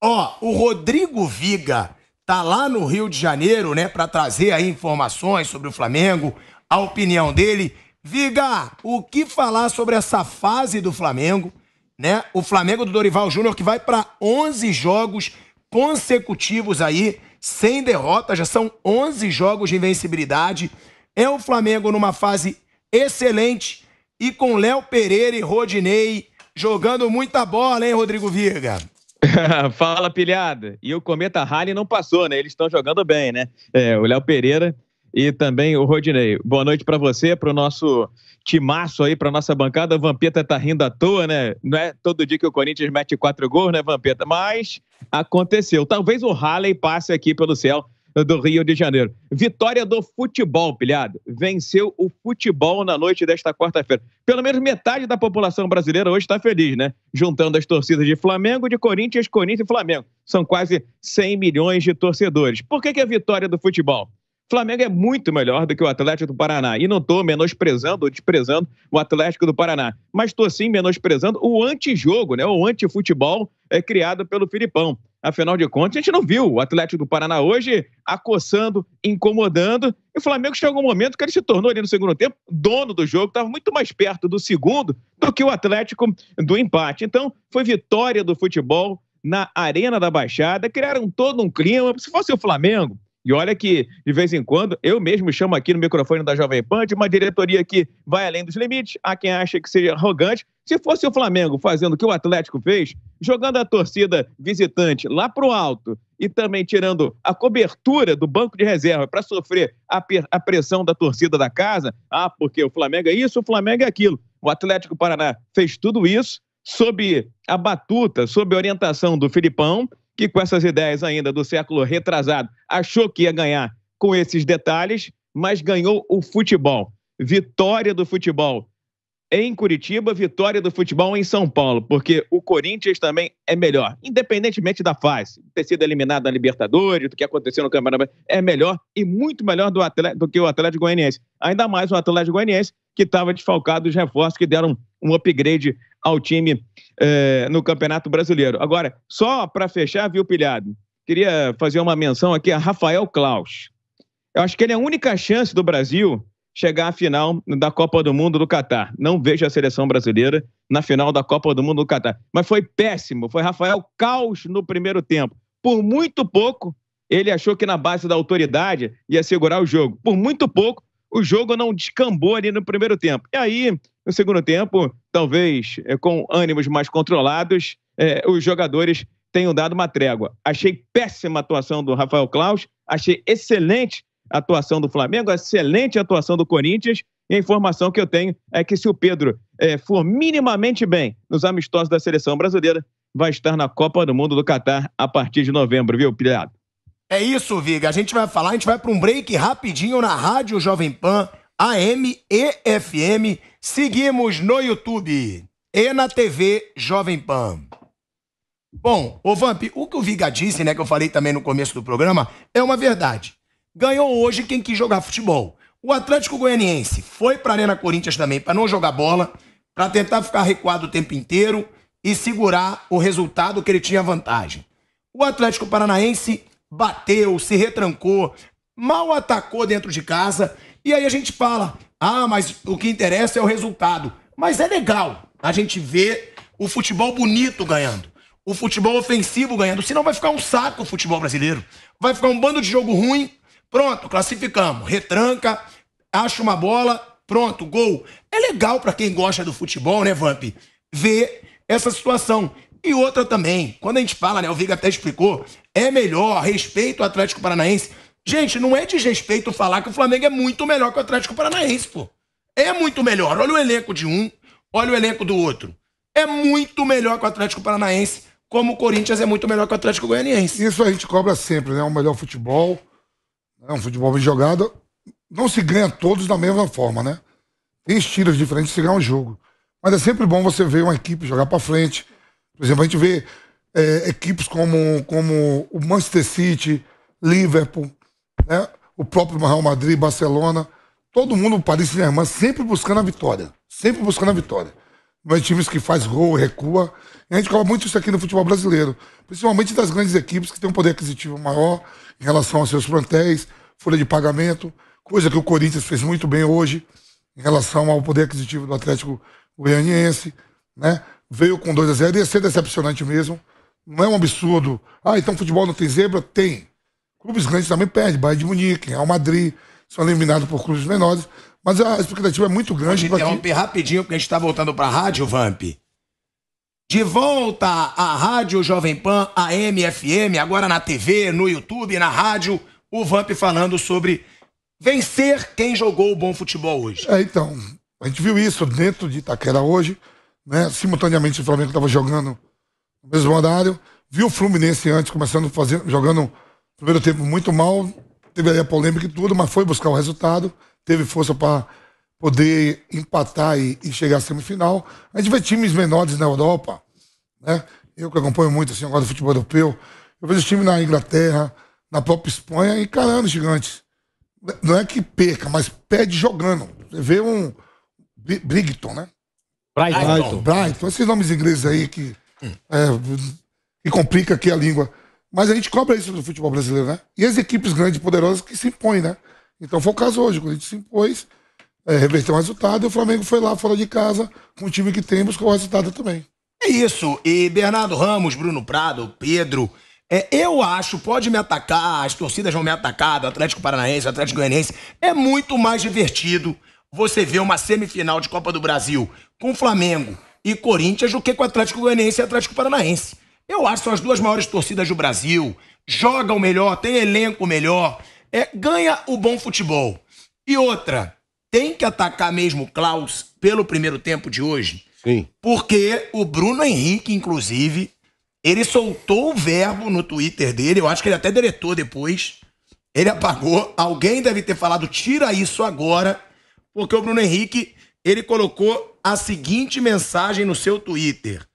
Ó, o Rodrigo Viga tá lá no Rio de Janeiro, né, para trazer aí informações sobre o Flamengo, a opinião dele. Viga, o que falar sobre essa fase do Flamengo, né? O Flamengo do Dorival Júnior que vai para 11 jogos consecutivos aí sem derrota, já são 11 jogos de invencibilidade. É o Flamengo numa fase excelente e com Léo Pereira e Rodinei jogando muita bola, hein, Rodrigo Viga? Fala, pilhada. E o Cometa Halley não passou, né? Eles estão jogando bem, né? É, o Léo Pereira e também o Rodinei. Boa noite para você, para o nosso timaço aí, para nossa bancada. O Vampeta tá rindo à toa, né? Não é todo dia que o Corinthians mete quatro gols, né, Vampeta? Mas aconteceu. Talvez o Halley passe aqui pelo céu do Rio de Janeiro. Vitória do futebol, pilhado. Venceu o futebol na noite desta quarta-feira. Pelo menos metade da população brasileira hoje está feliz, né? Juntando as torcidas de Flamengo, de Corinthians, Corinthians e Flamengo. São quase 100 milhões de torcedores. Por que, que a vitória do futebol? Flamengo é muito melhor do que o Atlético do Paraná. E não estou menosprezando ou desprezando o Atlético do Paraná. Mas estou sim menosprezando o antijogo, né? o antifutebol é criado pelo Filipão. Afinal de contas, a gente não viu o Atlético do Paraná hoje acossando, incomodando. E o Flamengo chegou um momento que ele se tornou ali no segundo tempo dono do jogo, estava muito mais perto do segundo do que o Atlético do empate. Então, foi vitória do futebol na Arena da Baixada. Criaram todo um clima. Se fosse o Flamengo, e olha que, de vez em quando, eu mesmo chamo aqui no microfone da Jovem Pan de uma diretoria que vai além dos limites, há quem acha que seja arrogante. Se fosse o Flamengo fazendo o que o Atlético fez, jogando a torcida visitante lá para o alto e também tirando a cobertura do banco de reserva para sofrer a, a pressão da torcida da casa, ah, porque o Flamengo é isso, o Flamengo é aquilo. O Atlético Paraná fez tudo isso sob a batuta, sob a orientação do Filipão, que com essas ideias ainda do século retrasado achou que ia ganhar com esses detalhes, mas ganhou o futebol. Vitória do futebol em Curitiba, vitória do futebol em São Paulo, porque o Corinthians também é melhor, independentemente da fase, ter sido eliminado na Libertadores, do que aconteceu no Campeonato, é melhor e muito melhor do, atleta, do que o Atlético Goianiense. Ainda mais o Atlético Goianiense que estava desfalcado dos reforços que deram um upgrade ao time eh, no Campeonato Brasileiro. Agora, só para fechar, viu, Pilhado? Queria fazer uma menção aqui a Rafael Klaus. Eu acho que ele é a única chance do Brasil chegar à final da Copa do Mundo do Catar. Não vejo a seleção brasileira na final da Copa do Mundo do Catar. Mas foi péssimo. Foi Rafael Klaus no primeiro tempo. Por muito pouco, ele achou que na base da autoridade ia segurar o jogo. Por muito pouco, o jogo não descambou ali no primeiro tempo. E aí, no segundo tempo, talvez é, com ânimos mais controlados, é, os jogadores tenham dado uma trégua. Achei péssima a atuação do Rafael Claus, achei excelente a atuação do Flamengo, excelente a atuação do Corinthians. E a informação que eu tenho é que se o Pedro é, for minimamente bem nos amistosos da seleção brasileira, vai estar na Copa do Mundo do Catar a partir de novembro, viu, Pilhado? É isso, Viga. A gente vai falar, a gente vai para um break rapidinho na Rádio Jovem Pan, AM e FM. Seguimos no YouTube e na TV Jovem Pan. Bom, o Vamp, o que o Viga disse, né, que eu falei também no começo do programa, é uma verdade. Ganhou hoje quem quis jogar futebol. O Atlético Goianiense foi para a Arena Corinthians também para não jogar bola, para tentar ficar recuado o tempo inteiro e segurar o resultado que ele tinha vantagem. O Atlético Paranaense bateu, se retrancou, mal atacou dentro de casa. E aí a gente fala: ah, mas o que interessa é o resultado. Mas é legal a gente ver o futebol bonito ganhando, o futebol ofensivo ganhando. Senão vai ficar um saco o futebol brasileiro. Vai ficar um bando de jogo ruim. Pronto, classificamos. Retranca, acha uma bola, pronto, gol. É legal para quem gosta do futebol, né, Vamp? Ver essa situação. E outra também, quando a gente fala, né, o Viga até explicou, é melhor, respeito o Atlético Paranaense. Gente, não é desrespeito falar que o Flamengo é muito melhor que o Atlético Paranaense, pô. É muito melhor. Olha o elenco de um, olha o elenco do outro. É muito melhor que o Atlético Paranaense, como o Corinthians é muito melhor que o Atlético Goianiense. Isso a gente cobra sempre, né? O é melhor futebol, é um futebol bem jogado. Não se ganha todos da mesma forma, né? Tem estilos diferentes de se ganhar um jogo. Mas é sempre bom você ver uma equipe jogar para frente, por exemplo, a gente vê é, equipes como, como o Manchester City, Liverpool, né? o próprio Real Madrid, Barcelona, todo mundo, o Paris Saint-Germain, sempre buscando a vitória. Sempre buscando a vitória. Mas times que faz gol, recua. E a gente fala muito isso aqui no futebol brasileiro. Principalmente das grandes equipes que têm um poder aquisitivo maior em relação aos seus plantéis, folha de pagamento, coisa que o Corinthians fez muito bem hoje em relação ao poder aquisitivo do Atlético Goianiense, né? veio com 2 a 0 ia ser decepcionante mesmo. Não é um absurdo. Ah, então futebol não tem zebra? Tem. Clubes grandes também perdem. Bayern de Munique, Real Madrid, são eliminados por clubes menores. Mas a expectativa é muito grande. Vou interromper rapidinho, porque a gente está voltando para a rádio, Vamp. De volta à Rádio Jovem Pan, a MFM, agora na TV, no YouTube, na rádio, o Vamp falando sobre vencer quem jogou o bom futebol hoje. É, então, a gente viu isso dentro de Itaquera hoje né? Simultaneamente o Flamengo estava jogando no mesmo horário. Viu o Fluminense antes, começando fazendo, jogando no primeiro tempo muito mal. Teve aí a polêmica e tudo, mas foi buscar o resultado. Teve força para poder empatar e, e, chegar à semifinal. A gente vê times menores na Europa, né? Eu que acompanho muito assim, agora do futebol europeu, eu vejo time na Inglaterra, na própria Espanha, encarando gigantes. Não é que perca, mas perde jogando. Você vê um Brigton, né? Brighton. Brighton. Brighton. Esses nomes ingleses aí que, é, que complica aqui a língua. Mas a gente cobra isso do futebol brasileiro, né? E as equipes grandes e poderosas que se impõem, né? Então foi o caso hoje, quando a gente se impôs, é, reverteu o resultado e o Flamengo foi lá fora de casa, com o time que tem, buscou o resultado também. É isso. E Bernardo Ramos, Bruno Prado, Pedro. É, eu acho, pode me atacar, as torcidas vão me atacar, do Atlético Paranaense, do Atlético Goianiense. É muito mais divertido você vê uma semifinal de Copa do Brasil com Flamengo e Corinthians do que com Atlético Goianiense e Atlético Paranaense. Eu acho que são as duas maiores torcidas do Brasil, jogam melhor, tem elenco melhor, é, ganha o bom futebol. E outra, tem que atacar mesmo Klaus pelo primeiro tempo de hoje. Sim. Porque o Bruno Henrique, inclusive, ele soltou o verbo no Twitter dele, eu acho que ele até deletou depois. Ele apagou. Alguém deve ter falado, tira isso agora, porque o Bruno Henrique ele colocou a seguinte mensagem no seu Twitter: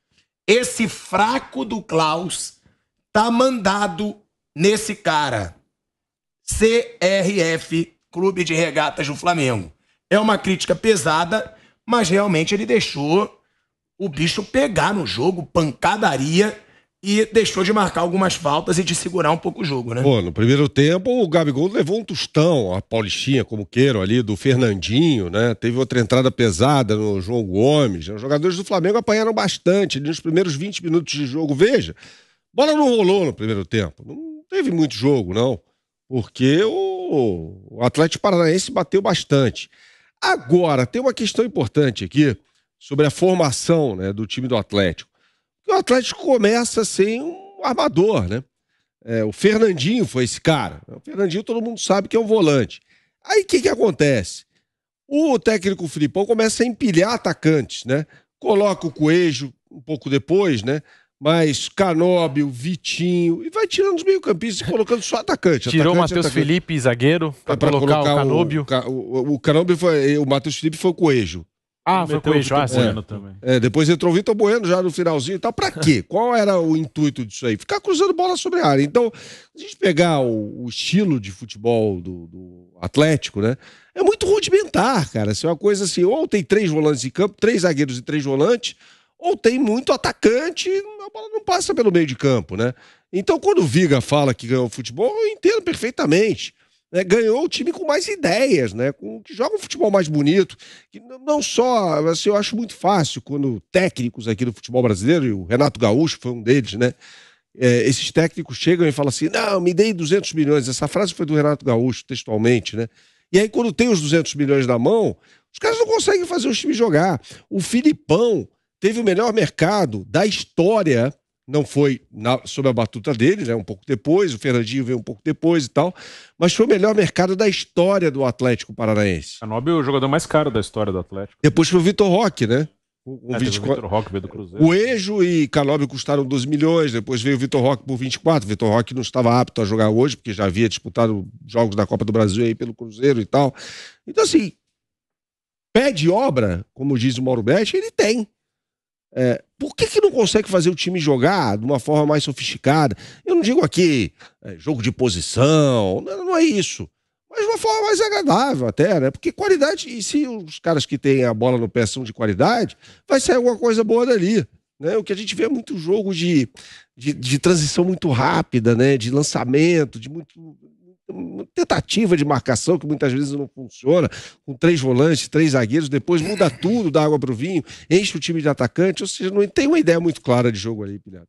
Esse fraco do Klaus tá mandado nesse cara. CRF, Clube de Regatas do Flamengo. É uma crítica pesada, mas realmente ele deixou o bicho pegar no jogo, pancadaria e deixou de marcar algumas faltas e de segurar um pouco o jogo, né? Pô, no primeiro tempo o Gabigol levou um tostão, a Paulistinha, como queiram ali, do Fernandinho, né? Teve outra entrada pesada no João Gomes. Os jogadores do Flamengo apanharam bastante nos primeiros 20 minutos de jogo. Veja, bola não rolou no primeiro tempo. Não teve muito jogo, não. Porque o Atlético Paranaense bateu bastante. Agora, tem uma questão importante aqui sobre a formação né, do time do Atlético o Atlético começa sem um armador, né? É, o Fernandinho foi esse cara. O Fernandinho todo mundo sabe que é um volante. Aí o que, que acontece? O técnico Filipão começa a empilhar atacantes, né? Coloca o Coelho um pouco depois, né? Mas Canóbio, Vitinho, e vai tirando os meio-campistas e colocando só atacante. Tirou o Matheus Felipe, zagueiro, para é, colocar, colocar, o Canóbio. O, o, o Canóbio foi. O Matheus Felipe foi o Coelho. Ah, foi com o Vitor ah, Bueno também. É, depois entrou o Vitor Bueno já no finalzinho e tal. Pra quê? Qual era o intuito disso aí? Ficar cruzando bola sobre a área. Então, a gente pegar o, o estilo de futebol do, do, Atlético, né? É muito rudimentar, cara. Se é uma coisa assim, ou tem três volantes em campo, três zagueiros e três volantes, ou tem muito atacante, a bola não passa pelo meio de campo, né? Então, quando o Viga fala que ganhou o futebol, eu entendo perfeitamente né, ganhou o time com mais ideias, né, com, que joga um futebol mais bonito. Que não só, assim, eu acho muito fácil quando técnicos aqui do futebol brasileiro, e o Renato Gaúcho foi um deles, né? É, esses técnicos chegam e falam assim: não, me dei 200 milhões. Essa frase foi do Renato Gaúcho, textualmente, né? E aí, quando tem os 200 milhões na mão, os caras não conseguem fazer o time jogar. O Filipão teve o melhor mercado da história não foi na, sob a batuta dele, né? Um pouco depois, o Fernandinho veio um pouco depois e tal. Mas foi o melhor mercado da história do Atlético Paranaense. Canobi é o jogador mais caro da história do Atlético. Depois foi o Vitor Roque, né? O é, 24... o, Roque veio do Cruzeiro. o Ejo e Canobi custaram 12 milhões, depois veio o Vitor Roque por 24. O Vitor Roque não estava apto a jogar hoje, porque já havia disputado jogos da Copa do Brasil aí pelo Cruzeiro e tal. Então, assim, pé de obra, como diz o Mauro Betti, ele tem. É, por que, que não consegue fazer o time jogar de uma forma mais sofisticada? Eu não digo aqui é, jogo de posição, é, não é isso. Mas de uma forma mais agradável até, né? Porque qualidade, e se os caras que têm a bola no pé são de qualidade, vai sair alguma coisa boa dali. Né? O que a gente vê é muito jogo de, de, de transição muito rápida, né? De lançamento, de muito tentativa de marcação que muitas vezes não funciona, com três volantes, três zagueiros, depois muda tudo, dá água para o vinho, enche o time de atacante, ou seja, não tem uma ideia muito clara de jogo ali, Pilhado.